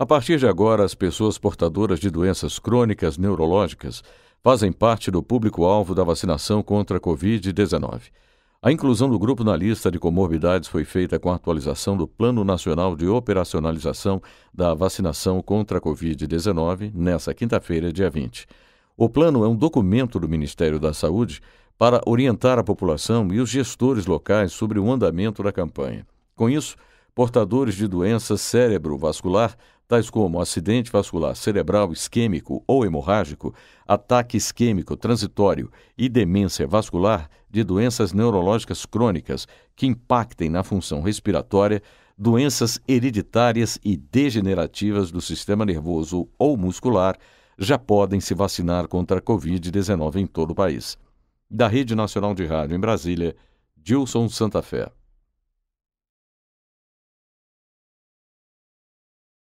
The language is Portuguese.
A partir de agora, as pessoas portadoras de doenças crônicas neurológicas fazem parte do público-alvo da vacinação contra a Covid-19. A inclusão do grupo na lista de comorbidades foi feita com a atualização do Plano Nacional de Operacionalização da Vacinação contra a Covid-19, nesta quinta-feira, dia 20. O plano é um documento do Ministério da Saúde para orientar a população e os gestores locais sobre o andamento da campanha. Com isso, portadores de doença cérebrovascular, tais como acidente vascular cerebral isquêmico ou hemorrágico, ataque isquêmico transitório e demência vascular de doenças neurológicas crônicas que impactem na função respiratória, doenças hereditárias e degenerativas do sistema nervoso ou muscular, já podem se vacinar contra a Covid-19 em todo o país. Da Rede Nacional de Rádio em Brasília, Dilson Santa Fé.